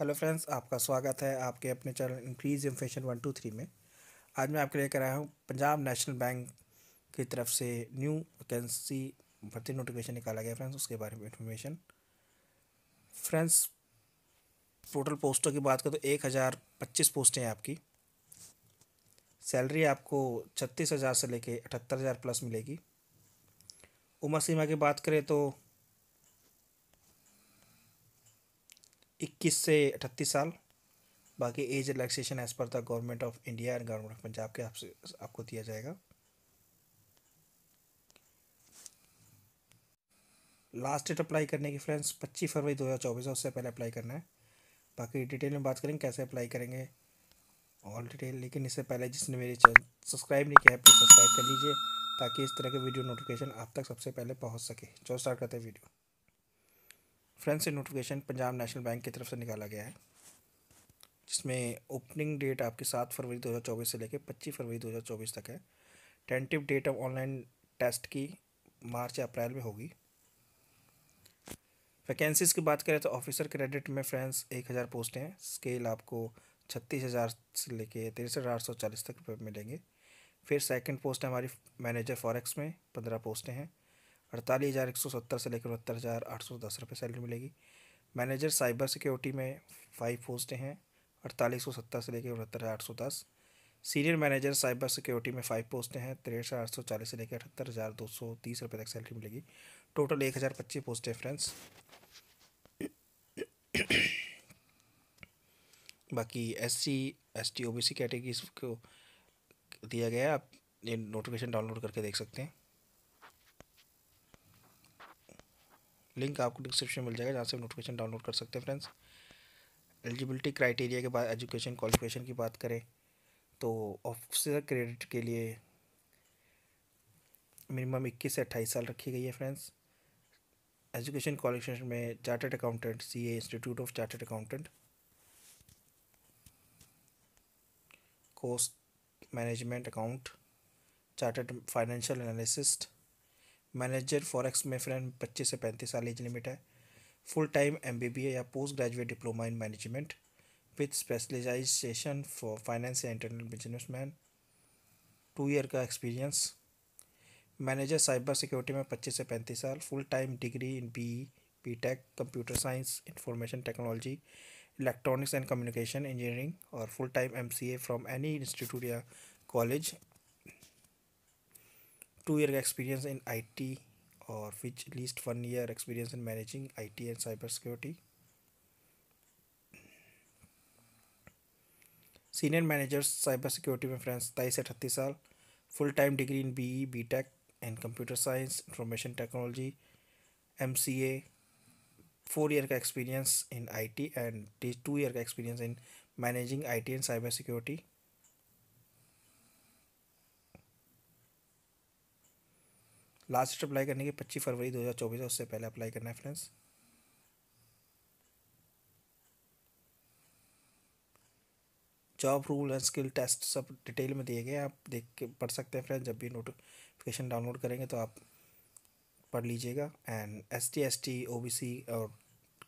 hello friends आपका स्वागत है आपके अपने channel increase inflation one two three में आज मैं आपके लेकर आया हूँ पंजाब नेशनल बैंक की तरफ से न्यू वैकेंसी भर्ती नोटिफिकेशन निकाला गया फ्रेंड्स उसके बारे में इन्फॉर्मेशन फ्रेंड्स टोटल पोस्टों की बात करें तो एक हज़ार पच्चीस पोस्टें हैं आपकी सैलरी आपको छत्तीस हज़ार से लेके अठहत्तर हज़ार प्लस मिलेगी उम्र सीमा की बात करें तो इक्कीस से अठतीस साल बाकी एज रिलैक्सेशन एज पर the government of India and government of Punjab के आपसे आपको दिया जाएगा लास्ट डेट अप्लाई करने की फ्रेंड्स पच्चीस फरवरी दो हज़ार चौबीस है उससे पहले अप्लाई करना है बाकी डिटेल में बात करेंगे कैसे अप्लाई करेंगे ऑल डिटेल लेकिन इससे पहले जिसने मेरे चैनल सब्सक्राइब नहीं किया है प्लीज़ सब्सक्राइब कर लीजिए ताकि इस तरह के वीडियो नोटिफिकेशन आप तक सबसे पहले पहुंच सके चलो स्टार्ट करते हैं video friends notification Punjab National Bank की तरफ से निकाला गया है जिसमें ओपनिंग डेट आपकी सात फरवरी 2024 से लेकर पच्चीस फरवरी 2024 तक है tentative date of online test की मार्च या अप्रैल में होगी वैकेंसीज की बात करें तो ऑफिसर क्रेडिट में फ्रेंड्स एक हज़ार पोस्टें हैं स्केल आपको छत्तीस हज़ार से लेके तिरसठ हज़ार सौ चालीस तक मिलेंगे फिर सेकंड पोस्ट है हमारी मैनेजर फॉरेक्स में पंद्रह पोस्टें हैं अड़तालीस हज़ार एक सौ सत्तर से लेकर उनहत्तर हज़ार आठ सौ दस रुपये सैलरी मिलेगी मैनेजर साइबर सिक्योरिटी में फाइव पोस्टें हैं अड़तालीस सौ सत्तर से लेकर उनहत्तर हज़ार आठ सौ दस सीनियर मैनेजर साइबर सिक्योरिटी में फाइव पोस्टें हैं तिरसठ हज़ार आठ सौ चालीस से लेकर अठहत्तर हज़ार दो सौ तीस रुपये तक सैलरी मिलेगी टोटल एक हज़ार पच्चीस पोस्टें फ्रेंड्स बाकी S C S T O B C category को दिया गया है आप ये नोटिफिकेशन डाउनलोड करके देख सकते हैं लिंक आपको डिस्क्रिप्शन मिल जाएगा जहाँ से नोटिफिकेशन डाउनलोड कर सकते हैं फ्रेंड्स एलिजिबिलिटी क्राइटेरिया के बाद एजुकेशन क्वालिफिकेशन की बात करें तो ऑफिसर क्रेडिट के लिए मिनिमम इक्कीस से अट्ठाईस साल रखी गई है फ्रेंड्स एजुकेशन क्वालिफिकेशन में chartered accountant C A institute of chartered accountant cost management account chartered financial analyst manager forex में फ्रेंड पच्चीस से पैंतीस साल एज लिमिट है full time M B B A या post graduate diploma in management with specialisation for finance या internal business man two year का experience manager cyber security में पच्चीस से पैंतीस साल full time degree in B B tech computer science information technology electronics and communication engineering और full time M C A from any institute या college two experience in I T और which least one year experience in managing I T and cyber security senior managers cyber security में friends तेईस से अठतीस साल full time degree in B E B tech and computer science information technology M C A four year का experience in I T and two year का experience in managing I T and cyber security last apply करने की पच्चीस फरवरी दो हज़ार चौबीस है उससे पहले अप्लाई करना है friends job rule and skill test सब डिटेल में दिए गए हैं आप देख के पढ़ सकते हैं फ्रेंड्स जब भी नोटिफिकेशन डाउनलोड करेंगे तो आप पढ़ लीजिएगा and S T S T O B C और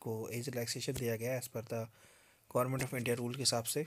को एज रिलैक्सेशन दिया गया है एज़ पर the government of India rule के हिसाब से